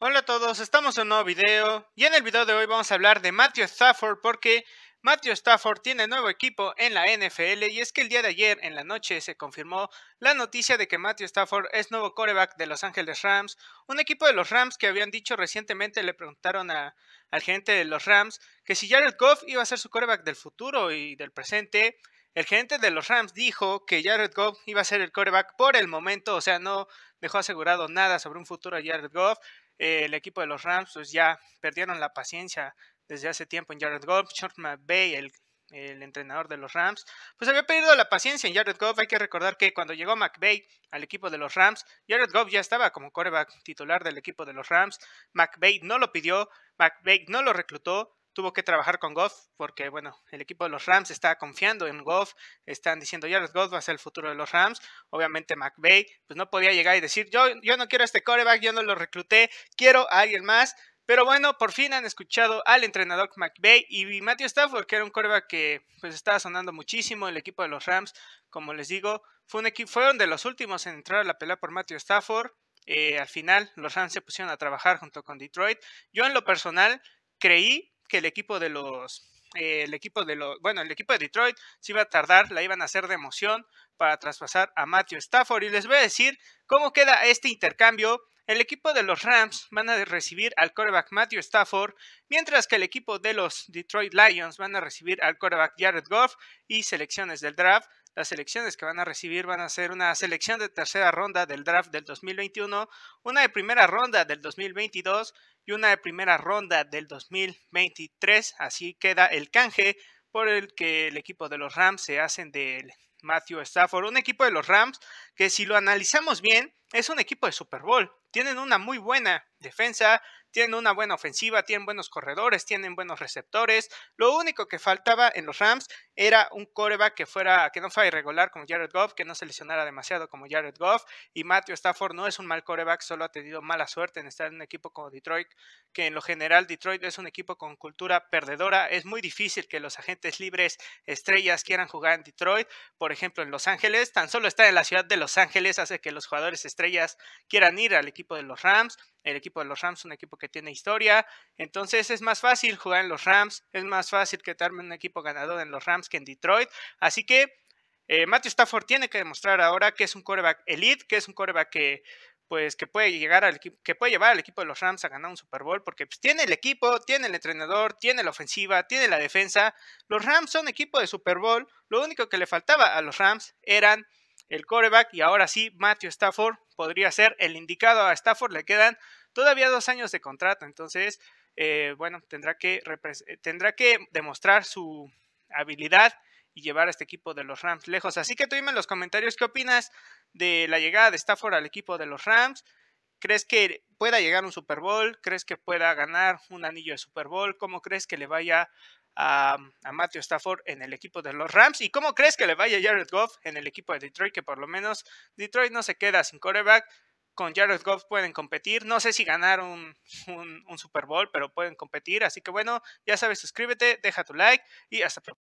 Hola a todos, estamos en un nuevo video y en el video de hoy vamos a hablar de Matthew Stafford porque Matthew Stafford tiene nuevo equipo en la NFL y es que el día de ayer en la noche se confirmó la noticia de que Matthew Stafford es nuevo coreback de Los Ángeles Rams, un equipo de los Rams que habían dicho recientemente le preguntaron a, al gerente de los Rams que si Jared Goff iba a ser su coreback del futuro y del presente. El gerente de los Rams dijo que Jared Goff iba a ser el coreback por el momento, o sea, no dejó asegurado nada sobre un futuro a Jared Goff. Eh, el equipo de los Rams pues ya perdieron la paciencia desde hace tiempo en Jared Goff, Sean McVay, el, el, entrenador de los Rams, pues había perdido la paciencia en Jared Goff. Hay que recordar que cuando llegó McVay al equipo de los Rams, Jared Goff ya estaba como coreback titular del equipo de los Rams. McVay no lo pidió, McVay no lo reclutó, tuvo que trabajar con Goff porque, bueno, el equipo de los Rams está confiando en Goff, están diciendo ya los Goff va a ser el futuro de los Rams. Obviamente McVay pues no podía llegar y decir yo, yo no quiero a este coreback, yo no lo recluté, quiero a alguien más. Pero bueno, por fin han escuchado al entrenador McVay y Matthew Stafford, que era un coreback que pues estaba sonando muchísimo, el equipo de los Rams, como les digo, fue un equipo, fueron de los últimos en entrar a la pelea por Matthew Stafford. Eh, al final los Rams se pusieron a trabajar junto con Detroit. Yo en lo personal creí que el equipo de los eh, el equipo de los, bueno, el equipo de Detroit se iba a tardar, la iban a hacer de emoción para traspasar a Matthew Stafford. Y les voy a decir cómo queda este intercambio. El equipo de los Rams van a recibir al coreback Matthew Stafford, mientras que el equipo de los Detroit Lions van a recibir al coreback Jared Goff y selecciones del draft. Las selecciones que van a recibir van a ser una selección de tercera ronda del draft del 2021, una de primera ronda del 2022 y una de primera ronda del 2023. Así queda el canje por el que el equipo de los Rams se hacen del Matthew Stafford, un equipo de los Rams que si lo analizamos bien es un equipo de Super Bowl. Tienen una muy buena defensa, tienen una buena ofensiva, tienen buenos corredores, tienen buenos receptores. Lo único que faltaba en los Rams era un coreback que fuera, que no fuera irregular como Jared Goff, que no se lesionara demasiado como Jared Goff. Y Matthew Stafford no es un mal coreback, solo ha tenido mala suerte en estar en un equipo como Detroit, que en lo general Detroit es un equipo con cultura perdedora. Es muy difícil que los agentes libres estrellas quieran jugar en Detroit. Por ejemplo, en Los Ángeles, tan solo estar en la ciudad de Los Ángeles hace que los jugadores estrellas quieran ir al equipo de los Rams el equipo de los Rams, un equipo que tiene historia. Entonces es más fácil jugar en los Rams, es más fácil que te un equipo ganador en los Rams que en Detroit. Así que eh, Matthew Stafford tiene que demostrar ahora que es un coreback elite, que es un coreback que pues que puede llegar al que puede llevar al equipo de los Rams a ganar un Super Bowl porque pues, tiene el equipo, tiene el entrenador, tiene la ofensiva, tiene la defensa. Los Rams son equipo de Super Bowl. Lo único que le faltaba a los Rams eran el coreback y ahora sí Matthew Stafford podría ser el indicado a Stafford le quedan todavía dos años de contrato, entonces, eh, bueno, tendrá que, eh, tendrá que demostrar su habilidad y llevar a este equipo de los Rams lejos. Así que tú dime en los comentarios qué opinas de la llegada de Stafford al equipo de los Rams. ¿Crees que pueda llegar un Super Bowl? ¿Crees que pueda ganar un anillo de Super Bowl? ¿Cómo crees que le vaya a, a, Matthew Stafford en el equipo de los Rams? ¿Y cómo crees que le vaya a Jared Goff en el equipo de Detroit? Que por lo menos Detroit no se queda sin quarterback con Jared Goff pueden competir. No sé si ganar un, un Super Bowl, pero pueden competir. Así que bueno, ya sabes, suscríbete, deja tu like y hasta pronto.